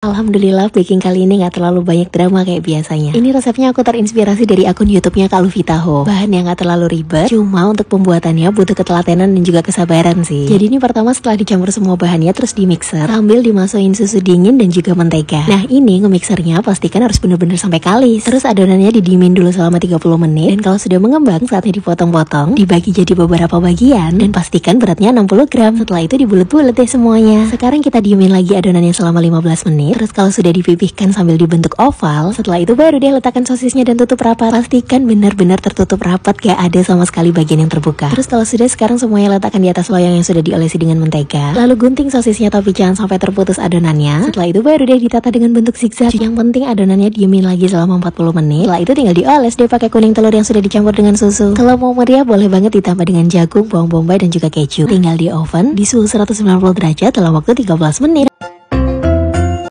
Alhamdulillah baking kali ini gak terlalu banyak drama kayak biasanya Ini resepnya aku terinspirasi dari akun YouTube-nya Kak Luffy Taho Bahan yang gak terlalu ribet, cuma untuk pembuatannya butuh ketelatenan dan juga kesabaran sih Jadi ini pertama setelah dicampur semua bahannya terus dimixer mixer Sambil dimasukin susu dingin dan juga mentega Nah ini ngemixernya pastikan harus bener-bener sampai kalis Terus adonannya didiemin dulu selama 30 menit Dan kalau sudah mengembang saatnya dipotong-potong Dibagi jadi beberapa bagian Dan pastikan beratnya 60 gram Setelah itu dibulet-bulet deh semuanya Sekarang kita diemin lagi adonannya selama 15 menit Terus kalau sudah dipipihkan sambil dibentuk oval Setelah itu baru deh letakkan sosisnya dan tutup rapat Pastikan benar-benar tertutup rapat Gak ada sama sekali bagian yang terbuka Terus kalau sudah sekarang semuanya letakkan di atas loyang yang sudah diolesi dengan mentega Lalu gunting sosisnya tapi jangan sampai terputus adonannya Setelah itu baru deh ditata dengan bentuk zigzag Yang penting adonannya diemin lagi selama 40 menit Setelah itu tinggal dioles deh pakai kuning telur yang sudah dicampur dengan susu Kalau mau meriah boleh banget ditambah dengan jagung, bawang bombay dan juga keju Tinggal di oven di suhu 190 derajat dalam waktu 13 menit